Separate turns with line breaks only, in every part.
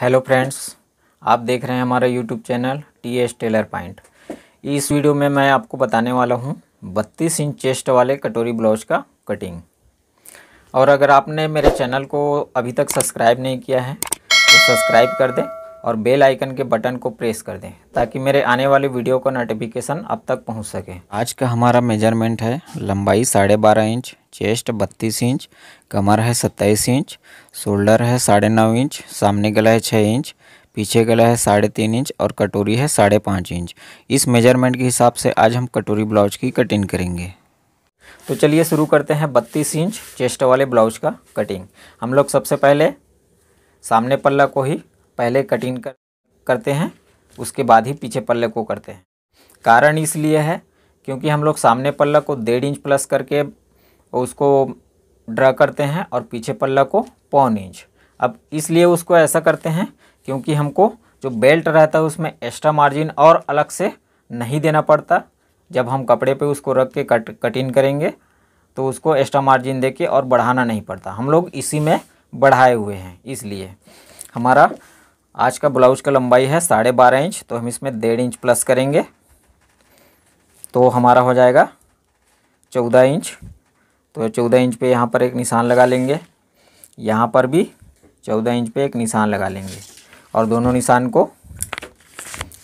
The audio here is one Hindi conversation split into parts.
हेलो फ्रेंड्स आप देख रहे हैं हमारा YouTube channel T S tailor point इस वीडियो में मैं आपको बताने वाला हूँ बत्तीस इंच चेस्ट वाले कटोरी ब्लाउज का कटिंग और अगर आपने मेरे चैनल को अभी तक सब्सक्राइब नहीं किया है तो सब्सक्राइब कर दें और बेल आइकन के बटन को प्रेस कर दें ताकि मेरे आने वाले वीडियो का नोटिफिकेशन आप तक पहुँच सके आज का हमारा मेजरमेंट है लंबाई साढ़े बारह इंच चेस्ट बत्तीस इंच कमर है सत्ताईस इंच शोल्डर है साढ़े नौ इंच सामने गला है छः इंच पीछे गला है साढ़े तीन इंच और कटोरी है साढ़े पाँच इंच इस मेजरमेंट के हिसाब से आज हम कटोरी ब्लाउज की कटिंग करेंगे तो चलिए शुरू करते हैं बत्तीस इंच चेस्ट वाले ब्लाउज का कटिंग हम लोग सबसे पहले सामने पल्ला को ही पहले कटिंग कर करते हैं उसके बाद ही पीछे पल्ले को करते हैं कारण इसलिए है क्योंकि हम लोग सामने पल्ला को डेढ़ इंच प्लस करके उसको ड्रा करते हैं और पीछे पल्ला को पौन इंच अब इसलिए उसको ऐसा करते हैं क्योंकि हमको जो बेल्ट रहता है उसमें एक्स्ट्रा मार्जिन और अलग से नहीं देना पड़ता जब हम कपड़े पे उसको रख के कट कटिंग करेंगे तो उसको एक्स्ट्रा मार्जिन दे के और बढ़ाना नहीं पड़ता हम लोग इसी में बढ़ाए हुए हैं इसलिए हमारा आज का ब्लाउज का लंबाई है साढ़े बारह इंच तो हम इसमें डेढ़ इंच प्लस करेंगे तो हमारा हो जाएगा चौदह इंच तो चौदह इंच पे यहाँ पर एक निशान लगा लेंगे यहाँ पर भी चौदह इंच पे एक निशान लगा लेंगे और दोनों निशान को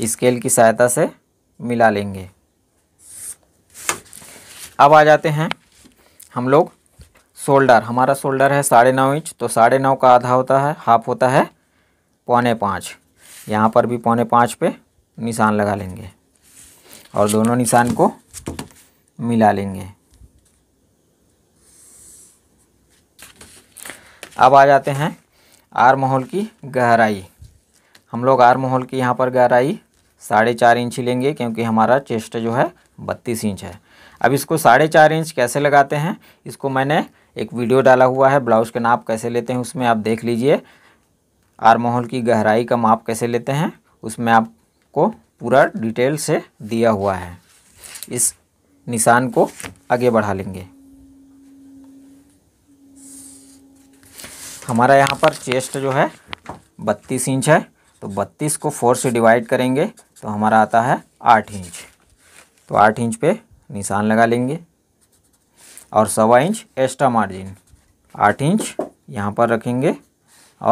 स्केल की सहायता से मिला लेंगे अब आ जाते हैं हम लोग शोल्डर हमारा शोल्डर है साढ़े नौ इंच तो साढ़े नौ का आधा होता है हाफ होता है पौने पाँच यहाँ पर भी पौने पाँच पे निशान लगा लेंगे और दोनों निशान को मिला लेंगे अब आ जाते हैं आर माहौल की गहराई हम लोग आर माहौल की यहाँ पर गहराई साढ़े चार इंच लेंगे क्योंकि हमारा चेस्ट जो है बत्तीस इंच है अब इसको साढ़े चार इंच कैसे लगाते हैं इसको मैंने एक वीडियो डाला हुआ है ब्लाउज के नाप कैसे लेते हैं उसमें आप देख लीजिए आर माहौल की गहराई का माप कैसे लेते हैं उसमें आपको पूरा डिटेल से दिया हुआ है इस निशान को आगे बढ़ा लेंगे हमारा यहाँ पर चेस्ट जो है बत्तीस इंच है तो बत्तीस को फोर से डिवाइड करेंगे तो हमारा आता है आठ इंच तो आठ इंच पे निशान लगा लेंगे और सवा इंच एक्स्ट्रा मार्जिन आठ इंच यहाँ पर रखेंगे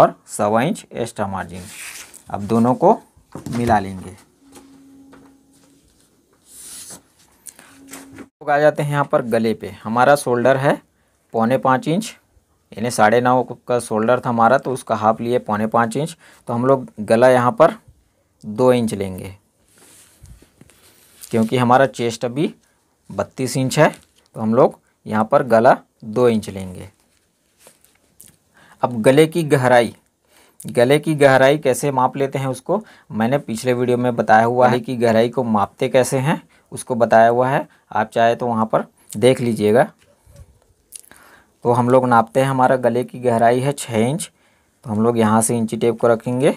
और सवा इंच एक्स्ट्रा मार्जिन अब दोनों को मिला लेंगे लोग आ जाते हैं यहाँ पर गले पे हमारा शोल्डर है पौने पाँच इंच यानी साढ़े नौ का शोल्डर था हमारा तो उसका हाफ लिए पौने पाँच इंच तो हम लोग गला यहाँ पर दो इंच लेंगे क्योंकि हमारा चेस्ट अभी बत्तीस इंच है तो हम लोग यहाँ पर गला दो इंच लेंगे अब गले की गहराई गले की गहराई कैसे माप लेते हैं उसको मैंने पिछले वीडियो में बताया हुआ है कि गहराई को मापते कैसे हैं उसको बताया हुआ है आप चाहे तो वहाँ पर देख लीजिएगा तो हम लोग नापते हैं हमारा गले की गहराई है छः इंच तो हम लोग यहाँ से इंची टेप को रखेंगे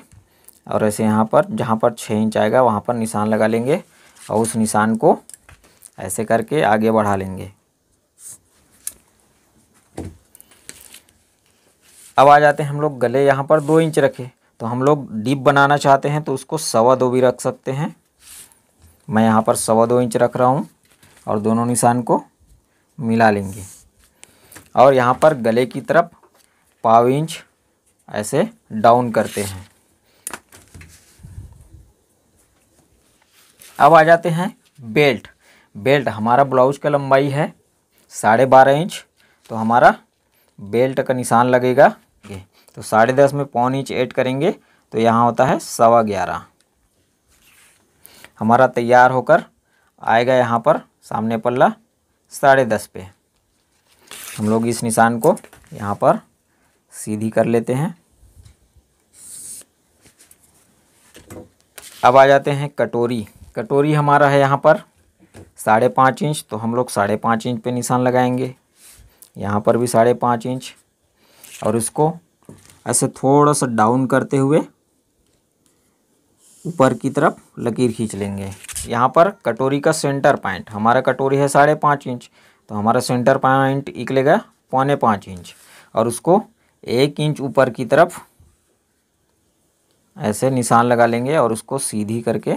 और ऐसे यहाँ पर जहाँ पर छः इंच आएगा वहाँ पर निशान लगा लेंगे और उस निशान को ऐसे करके आगे बढ़ा लेंगे अब आ जाते हैं हम लोग गले यहाँ पर दो इंच रखे तो हम लोग डीप बनाना चाहते हैं तो उसको सवा दो भी रख सकते हैं मैं यहाँ पर सवा दो इंच रख रहा हूँ और दोनों निशान को मिला लेंगे और यहाँ पर गले की तरफ पाव इंच ऐसे डाउन करते हैं अब आ जाते हैं बेल्ट बेल्ट हमारा ब्लाउज का लंबाई है साढ़े बारह इंच तो हमारा बेल्ट का निशान लगेगा तो साढ़े दस में पौन इंच ऐड करेंगे तो यहाँ होता है सवा ग्यारह हमारा तैयार होकर आएगा यहाँ पर सामने पल्ला साढ़े दस पे हम लोग इस निशान को यहाँ पर सीधी कर लेते हैं अब आ जाते हैं कटोरी कटोरी हमारा है यहाँ पर साढ़े पाँच इंच तो हम लोग साढ़े पाँच इंच पे निशान लगाएंगे यहाँ पर भी साढ़े पाँच इंच और इसको ऐसे थोड़ा सा डाउन करते हुए ऊपर की तरफ लकीर खींच लेंगे यहाँ पर कटोरी का सेंटर पॉइंट हमारा कटोरी है साढ़े पाँच इंच तो हमारा सेंटर पॉइंट निकलेगा पौने पाँच इंच और उसको एक इंच ऊपर की तरफ ऐसे निशान लगा लेंगे और उसको सीधी करके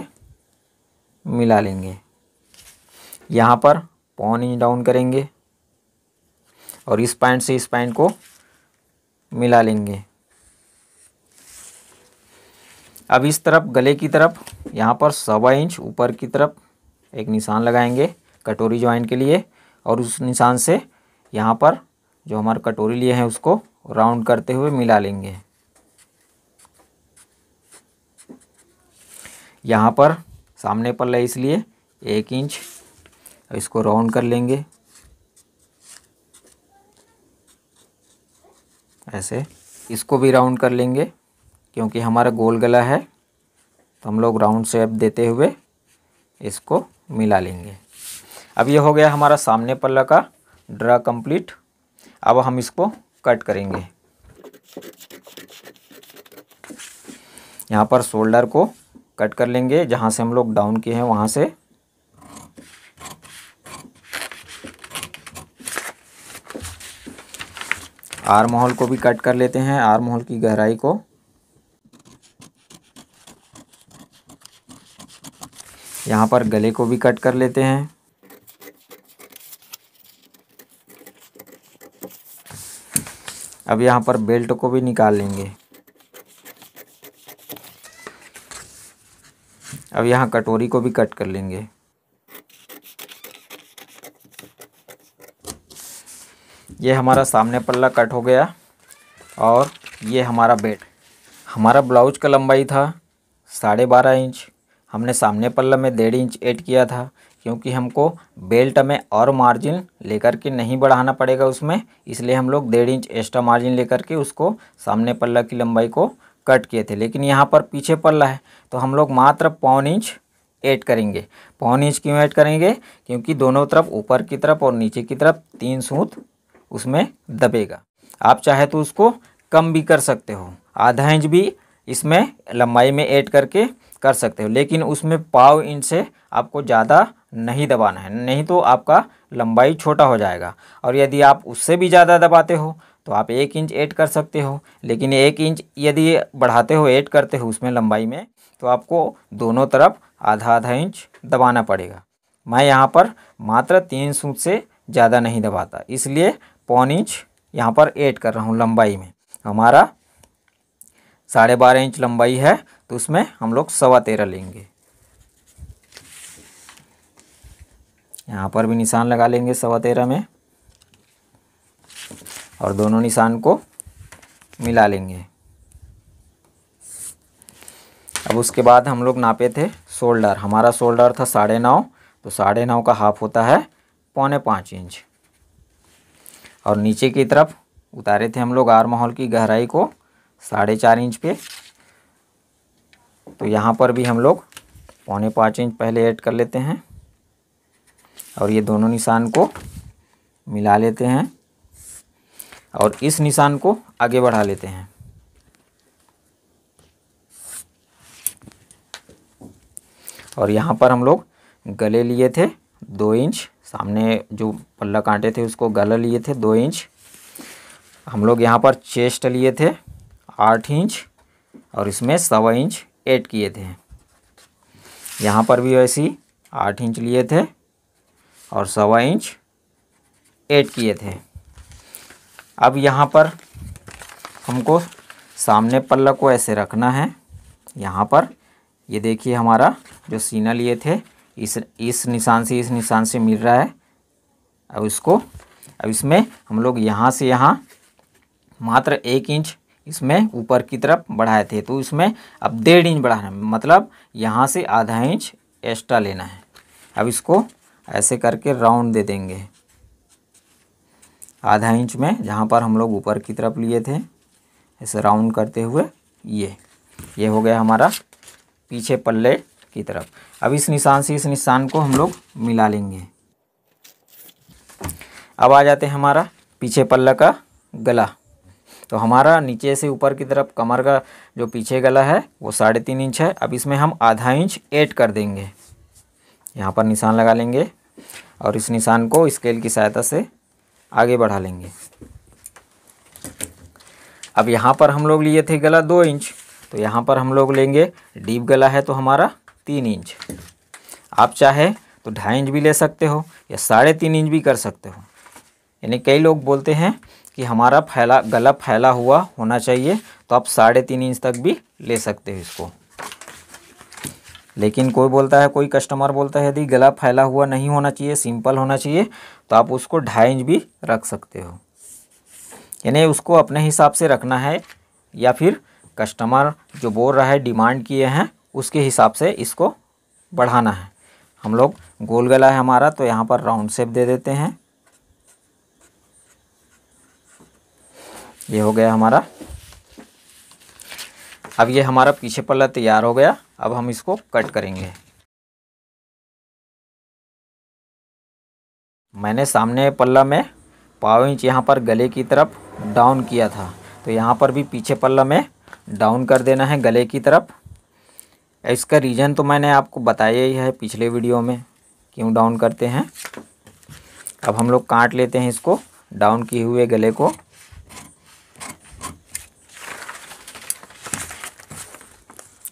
मिला लेंगे यहाँ पर पौन इंच डाउन करेंगे और इस पॉइंट से इस पॉइंट को मिला लेंगे अब इस तरफ गले की तरफ यहाँ पर सवा इंच ऊपर की तरफ एक निशान लगाएंगे कटोरी ज्वाइन के लिए और उस निशान से यहाँ पर जो हमारे कटोरी लिए हैं उसको राउंड करते हुए मिला लेंगे यहाँ पर सामने पल्ला इसलिए एक इंच इसको राउंड कर लेंगे ऐसे इसको भी राउंड कर लेंगे क्योंकि हमारा गोल गला है तो हम लोग राउंड शेप देते हुए इसको मिला लेंगे अब ये हो गया हमारा सामने पल्ला का ड्रा कंप्लीट अब हम इसको कट करेंगे यहाँ पर शोल्डर को कट कर लेंगे जहाँ से हम लोग डाउन किए हैं वहाँ से आर माहौल को भी कट कर लेते हैं आर माहौल की गहराई को यहाँ पर गले को भी कट कर लेते हैं अब यहाँ पर बेल्ट को भी निकाल लेंगे अब यहाँ कटोरी को भी कट कर लेंगे ये हमारा सामने पल्ला कट हो गया और ये हमारा बेल्ट हमारा ब्लाउज का लंबाई था साढ़े बारह इंच हमने सामने पल्ला में डेढ़ इंच ऐड किया था क्योंकि हमको बेल्ट में और मार्जिन लेकर के नहीं बढ़ाना पड़ेगा उसमें इसलिए हम लोग डेढ़ इंच एक्स्ट्रा मार्जिन लेकर के उसको सामने पल्ला की लंबाई को कट किए थे लेकिन यहाँ पर पीछे पल्ला है तो हम लोग मात्र पौन इंच ऐड करेंगे पौन इंच क्यों ऐड करेंगे क्योंकि दोनों तरफ ऊपर की तरफ और नीचे की तरफ तीन सूत उसमें दबेगा आप चाहे तो उसको कम भी कर सकते हो आधा इंच भी इसमें लंबाई में ऐड करके कर सकते हो लेकिन उसमें पाव इंच से आपको ज़्यादा नहीं दबाना है नहीं तो आपका लंबाई छोटा हो जाएगा और यदि आप उससे भी ज़्यादा दबाते हो तो आप एक इंच ऐड कर सकते हो लेकिन एक इंच यदि बढ़ाते हो ऐड करते हो उसमें लंबाई में तो आपको दोनों तरफ आधा आधा इंच दबाना पड़ेगा मैं यहाँ पर मात्र तीन सूच से ज़्यादा नहीं दबाता इसलिए पौन इंच यहाँ पर ऐड कर रहा हूँ लंबाई में हमारा साढ़े बारह इंच लंबाई है तो उसमें हम लोग सवा तेरह लेंगे यहाँ पर भी निशान लगा लेंगे सवा तेरह में और दोनों निशान को मिला लेंगे अब उसके बाद हम लोग नापे थे शोल्डर हमारा शोल्डर था साढ़े नौ तो साढ़े नौ का हाफ होता है पौने पाँच इंच और नीचे की तरफ उतारे थे हम लोग आर माहौल की गहराई को साढ़े चार इंच पे तो यहाँ पर भी हम लोग पौने पाँच इंच पहले ऐड कर लेते हैं और ये दोनों निशान को मिला लेते हैं और इस निशान को आगे बढ़ा लेते हैं और यहाँ पर हम लोग गले लिए थे दो इंच सामने जो पल्ला कांटे थे उसको गला लिए थे दो इंच हम लोग यहाँ पर चेस्ट लिए थे आठ इंच और इसमें सवा इंच ऐड किए थे यहाँ पर भी वैसी आठ इंच लिए थे और सवा इंच ऐड किए थे अब यहाँ पर हमको सामने पल्ला को ऐसे रखना है यहाँ पर ये देखिए हमारा जो सीना लिए थे इस इस निशान से इस निशान से मिल रहा है अब इसको अब इसमें हम लोग यहाँ से यहाँ मात्र एक इंच इसमें ऊपर की तरफ बढ़ाए थे तो इसमें अब डेढ़ इंच बढ़ाना है मतलब यहाँ से आधा इंच एक्स्ट्रा लेना है अब इसको ऐसे करके राउंड दे देंगे आधा इंच में जहाँ पर हम लोग ऊपर की तरफ लिए थे ऐसे राउंड करते हुए ये ये हो गया हमारा पीछे पल्ले की तरफ अब इस निशान से इस निशान को हम लोग मिला लेंगे अब आ जाते हैं हमारा पीछे पल्ला का गला तो हमारा नीचे से ऊपर की तरफ कमर का जो पीछे गला है वो साढ़े तीन इंच है अब इसमें हम आधा इंच ऐड कर देंगे यहाँ पर निशान लगा लेंगे और इस निशान को स्केल की सहायता से आगे बढ़ा लेंगे अब यहाँ पर हम लोग लिए थे गला दो इंच तो यहाँ पर हम लोग लेंगे डीप गला है तो हमारा तीन इंच आप चाहे तो ढाई इंच भी ले सकते हो या साढ़े तीन इंच भी कर सकते हो यानी कई लोग बोलते हैं कि हमारा फैला गला फैला हुआ होना चाहिए तो आप साढ़े तीन इंच तक भी ले सकते हो इसको लेकिन कोई बोलता है कोई कस्टमर बोलता है यदि गला फैला हुआ नहीं होना चाहिए सिंपल होना चाहिए तो आप उसको ढाई इंच भी रख सकते हो यानी उसको अपने हिसाब से रखना है या फिर कस्टमर जो बोल रहा है डिमांड किए हैं उसके हिसाब से इसको बढ़ाना है हम लोग गोल गला है हमारा तो यहाँ पर राउंड शेप दे देते हैं ये हो गया हमारा अब ये हमारा पीछे पल्ला तैयार हो गया अब हम इसको कट करेंगे मैंने सामने पल्ला में पाव इंच यहाँ पर गले की तरफ डाउन किया था तो यहाँ पर भी पीछे पल्ला में डाउन कर देना है गले की तरफ इसका रीज़न तो मैंने आपको बताया ही है पिछले वीडियो में क्यों डाउन करते हैं अब हम लोग काट लेते हैं इसको डाउन किए हुए गले को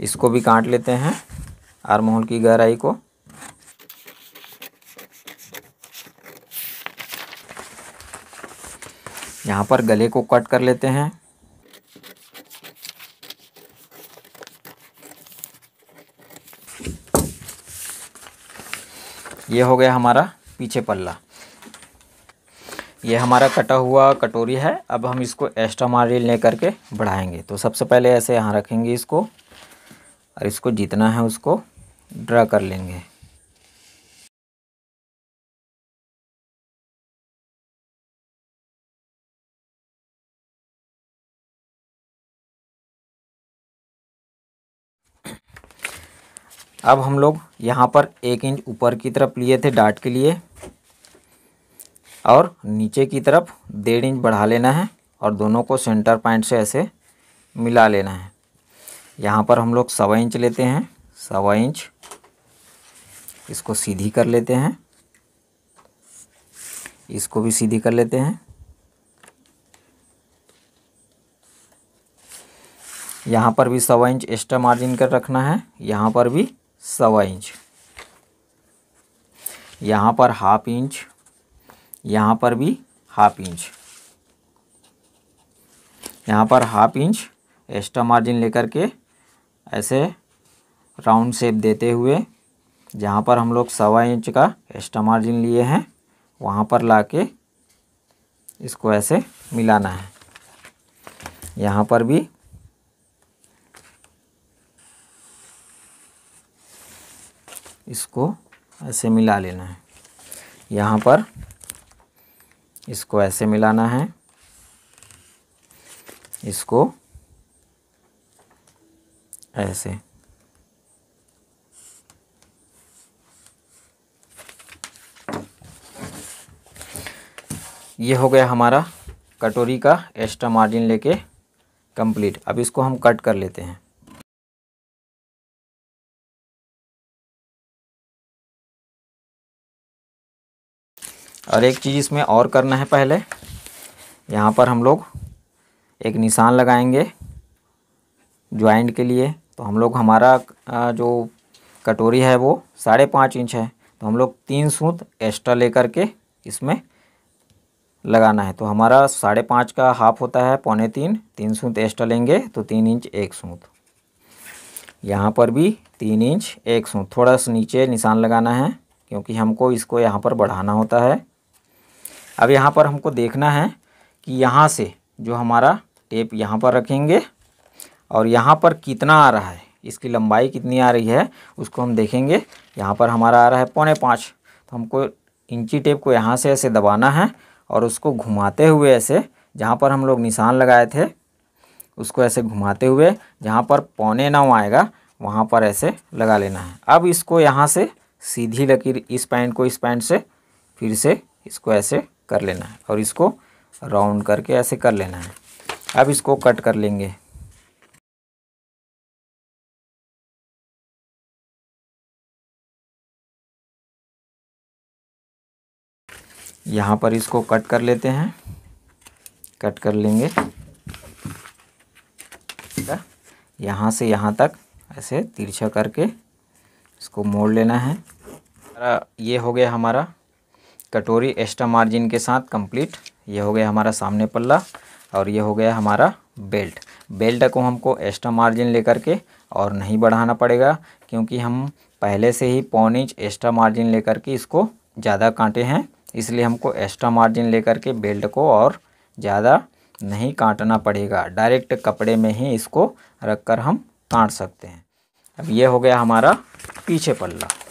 इसको भी काट लेते हैं आर्म होल की गहराई को यहाँ पर गले को कट कर लेते हैं ये हो गया हमारा पीछे पल्ला ये हमारा कटा हुआ कटोरी है अब हम इसको एक्स्ट्रा मार्जिल ले करके बढ़ाएंगे तो सबसे पहले ऐसे यहाँ रखेंगे इसको और इसको जितना है उसको ड्रा कर लेंगे अब हम लोग यहाँ पर एक इंच ऊपर की तरफ लिए थे डाट के लिए और नीचे की तरफ डेढ़ इंच बढ़ा लेना है और दोनों को सेंटर पॉइंट से ऐसे मिला लेना है यहाँ पर हम लोग सवा इंच लेते हैं सवा इंच इसको सीधी कर लेते हैं इसको भी सीधी कर लेते हैं यहाँ पर भी सवा इंच एक्स्ट्रा मार्जिन कर रखना है यहाँ पर भी सवा इंच यहाँ पर हाफ इंच यहाँ पर भी हाफ इंच यहाँ पर हाफ इंच एक्स्ट्रा मार्जिन लेकर के ऐसे राउंड शेप देते हुए जहाँ पर हम लोग सवा इंच का एक्स्ट्रा मार्जिन लिए हैं वहाँ पर ला के इसको ऐसे मिलाना है यहाँ पर भी इसको ऐसे मिला लेना है यहाँ पर इसको ऐसे मिलाना है इसको ऐसे ये हो गया हमारा कटोरी का एक्स्ट्रा मार्जिन लेके कंप्लीट अब इसको हम कट कर लेते हैं और एक चीज़ इसमें और करना है पहले यहाँ पर हम लोग एक निशान लगाएंगे ज्वाइंट के लिए तो हम लोग हमारा जो कटोरी है वो साढ़े पाँच इंच है तो हम लोग तीन सूत एक्स्ट्रा लेकर के इसमें लगाना है तो हमारा साढ़े पाँच का हाफ होता है पौने तीन तीन सूत एक्स्ट्रा लेंगे तो तीन इंच एक सूत यहाँ पर भी तीन इंच एक सूत थोड़ा सा नीचे निशान लगाना है क्योंकि हमको इसको यहाँ पर बढ़ाना होता है अब यहाँ पर हमको देखना है कि यहाँ से जो हमारा टेप यहाँ पर रखेंगे और यहाँ पर कितना आ रहा है इसकी लंबाई कितनी आ रही है उसको हम देखेंगे यहाँ पर हमारा आ रहा है पौने पाँच तो हमको इंची टेप को यहाँ से ऐसे दबाना है और उसको घुमाते हुए ऐसे जहाँ पर हम लोग निशान लगाए थे उसको ऐसे घुमाते हुए जहाँ पर पौने नौ आएगा वहाँ पर ऐसे लगा लेना है अब इसको यहाँ से सीधी लकीर इस पैंट को इस पैंट से फिर से इसको ऐसे कर लेना है और इसको राउंड करके ऐसे कर लेना है अब इसको कट कर लेंगे यहाँ पर इसको कट कर लेते हैं कट कर लेंगे यहाँ से यहाँ तक ऐसे तिरछा करके इसको मोड़ लेना है ये हो गया हमारा कटोरी एक्स्ट्रा मार्जिन के साथ कंप्लीट ये हो गया हमारा सामने पल्ला और ये हो गया हमारा बेल्ट बेल्ट को हमको एक्स्ट्रा मार्जिन लेकर के और नहीं बढ़ाना पड़ेगा क्योंकि हम पहले से ही पौन इंच एक्स्ट्रा मार्जिन लेकर के इसको ज़्यादा काटे हैं इसलिए हमको एक्स्ट्रा मार्जिन लेकर के बेल्ट को और ज़्यादा नहीं काटना पड़ेगा डायरेक्ट कपड़े में ही इसको रख कर हम काट सकते हैं अब ये हो गया हमारा पीछे पल्ला